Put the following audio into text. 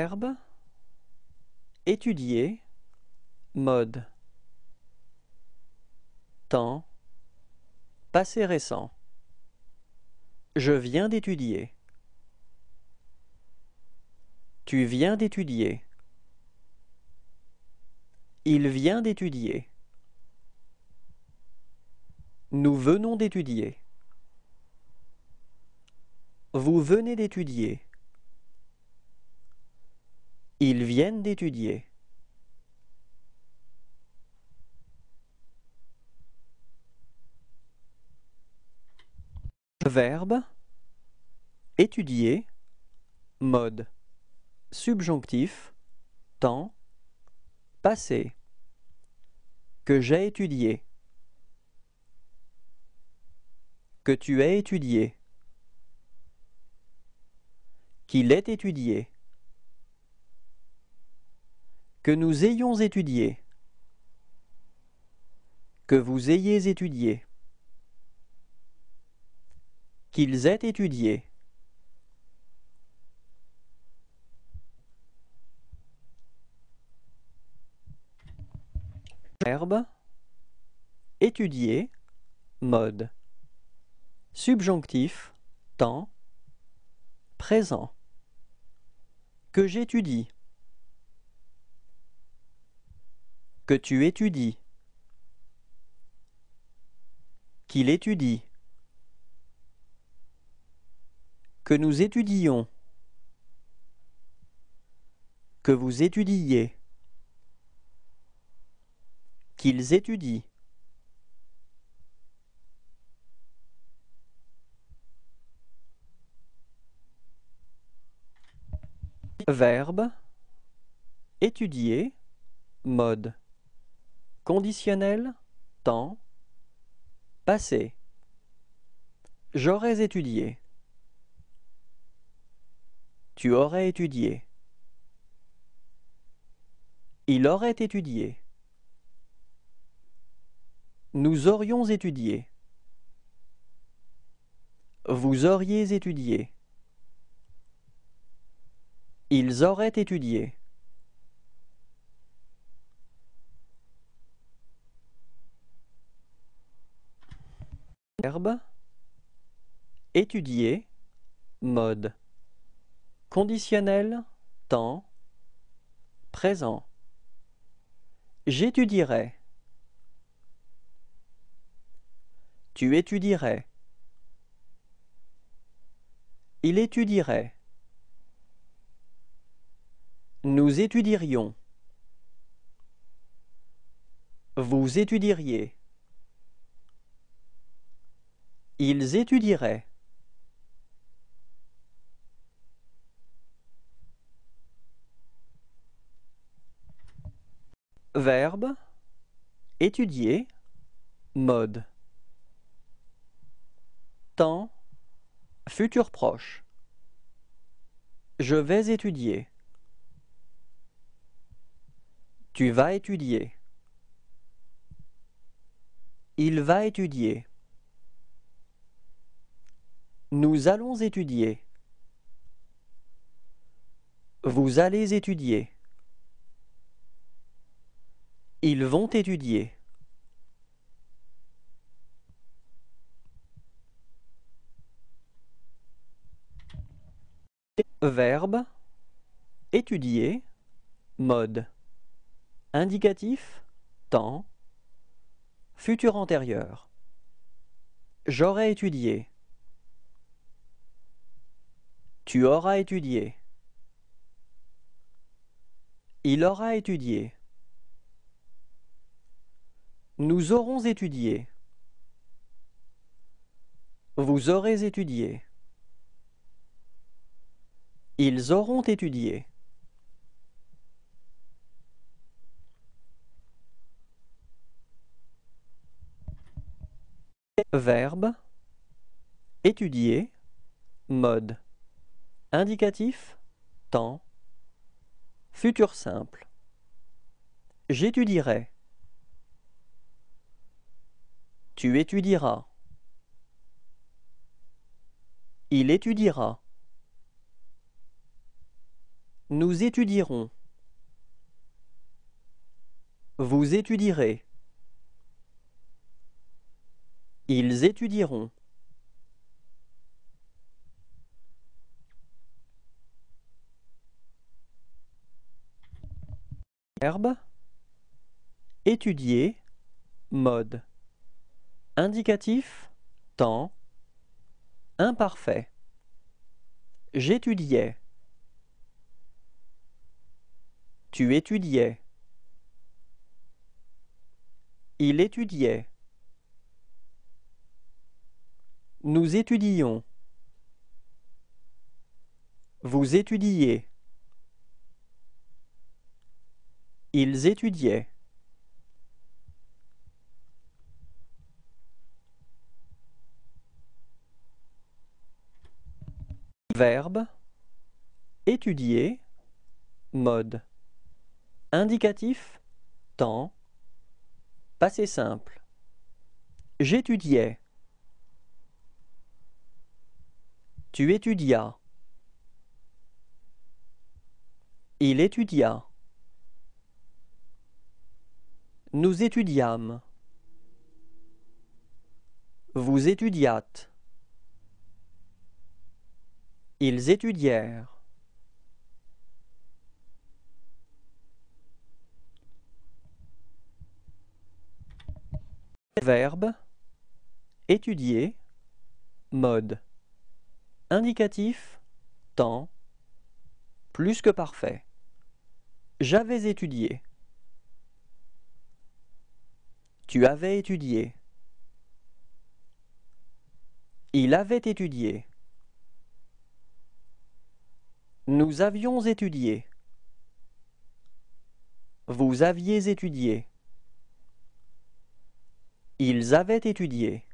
Verbe étudier mode temps passé récent Je viens d'étudier Tu viens d'étudier Il vient d'étudier Nous venons d'étudier Vous venez d'étudier ils viennent d'étudier. Verbe étudier, mode, subjonctif, temps, passé, que j'ai étudié, que tu as étudié, qu'il ait étudié que nous ayons étudié, que vous ayez étudié, qu'ils aient étudié. Verbe étudier, mode, subjonctif, temps, présent, que j'étudie. Que tu étudies. Qu'il étudie. Que nous étudions. Que vous étudiez. Qu'ils étudient. Verbe étudier mode conditionnel temps passé j'aurais étudié tu aurais étudié il aurait étudié nous aurions étudié vous auriez étudié ils auraient étudié Verbe étudier mode conditionnel temps présent J'étudierai Tu étudierais Il étudierait Nous étudierions Vous étudieriez ils étudieraient. Verbe étudier mode temps futur proche je vais étudier tu vas étudier il va étudier nous allons étudier. Vous allez étudier. Ils vont étudier. Verbe étudier mode indicatif temps futur antérieur J'aurais étudié tu auras étudié. Il aura étudié. Nous aurons étudié. Vous aurez étudié. Ils auront étudié. Verbe étudier mode Indicatif temps futur simple J'étudierai Tu étudieras Il étudiera Nous étudierons Vous étudierez Ils étudieront étudier mode indicatif temps imparfait j'étudiais tu étudiais il étudiait nous étudions vous étudiez Ils étudiaient. Verbe étudier mode indicatif temps passé simple j'étudiais tu étudias il étudia nous étudiâmes. Vous étudiâtes. Ils étudièrent. Verbe étudier mode indicatif temps plus que parfait. J'avais étudié. Tu avais étudié. Il avait étudié. Nous avions étudié. Vous aviez étudié. Ils avaient étudié.